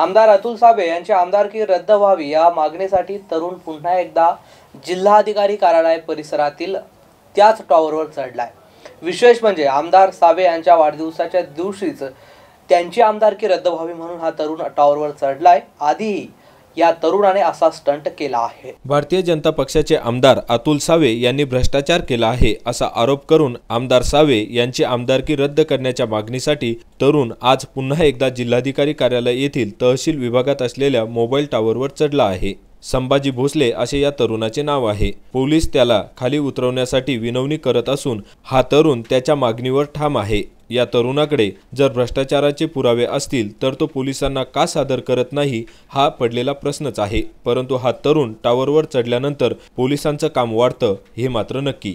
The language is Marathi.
आमदार अतुल साबे यांची आमदारकी रद्द व्हावी या मागणीसाठी तरुण पुन्हा एकदा जिल्हाधिकारी कार्यालय परिसरातील त्याच टॉवरवर चढलाय विशेष म्हणजे आमदार साबे यांच्या वाढदिवसाच्या दिवशीच त्यांची आमदारकी रद्द व्हावी म्हणून हा तरुण टॉवरवर चढलाय आधीही या तरुणाने असा स्टंट केला आहे भारतीय जनता पक्षाचे आमदार अतुल सावे यांनी भ्रष्टाचार केला आहे असा आरोप करून आमदार सावे यांची आमदारकी रद्द करण्याच्या मागणीसाठी तरुण आज पुन्हा एकदा जिल्हाधिकारी कार्यालय येथील तहसील विभागात असलेल्या मोबाईल टॉवरवर चढला आहे संभाजी भोसले असे या तरुणाचे नाव आहे पोलीस त्याला खाली उतरवण्यासाठी विनवणी करत असून हा तरुण त्याच्या मागणीवर ठाम आहे या तरुणाकडे जर भ्रष्टाचाराचे पुरावे असतील तर तो पोलिसांना का सादर करत नाही हा पडलेला प्रश्नच आहे परंतु हा तरुण टावरवर चढल्यानंतर पोलिसांचं काम वाढतं हे मात्र नक्की